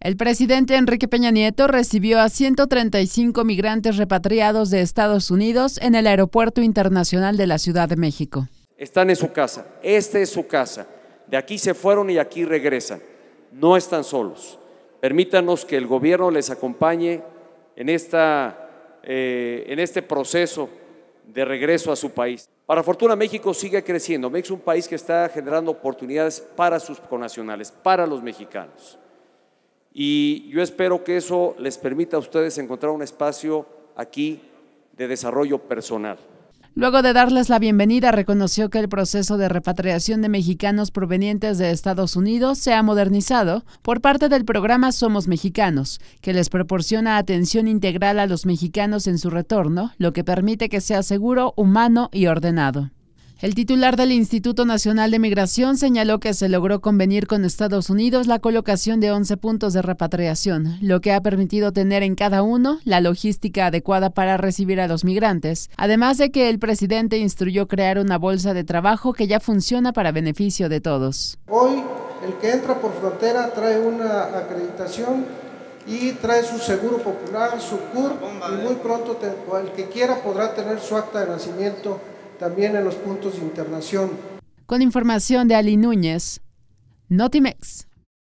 El presidente Enrique Peña Nieto recibió a 135 migrantes repatriados de Estados Unidos en el Aeropuerto Internacional de la Ciudad de México. Están en su casa, esta es su casa. De aquí se fueron y aquí regresan. No están solos. Permítanos que el gobierno les acompañe en, esta, eh, en este proceso de regreso a su país. Para fortuna, México sigue creciendo. México es un país que está generando oportunidades para sus connacionales para los mexicanos. Y yo espero que eso les permita a ustedes encontrar un espacio aquí de desarrollo personal. Luego de darles la bienvenida, reconoció que el proceso de repatriación de mexicanos provenientes de Estados Unidos se ha modernizado por parte del programa Somos Mexicanos, que les proporciona atención integral a los mexicanos en su retorno, lo que permite que sea seguro, humano y ordenado. El titular del Instituto Nacional de Migración señaló que se logró convenir con Estados Unidos la colocación de 11 puntos de repatriación, lo que ha permitido tener en cada uno la logística adecuada para recibir a los migrantes, además de que el presidente instruyó crear una bolsa de trabajo que ya funciona para beneficio de todos. Hoy el que entra por frontera trae una acreditación y trae su seguro popular, su CUR, y muy pronto el que quiera podrá tener su acta de nacimiento también en los puntos de internación. Con información de Ali Núñez, Notimex.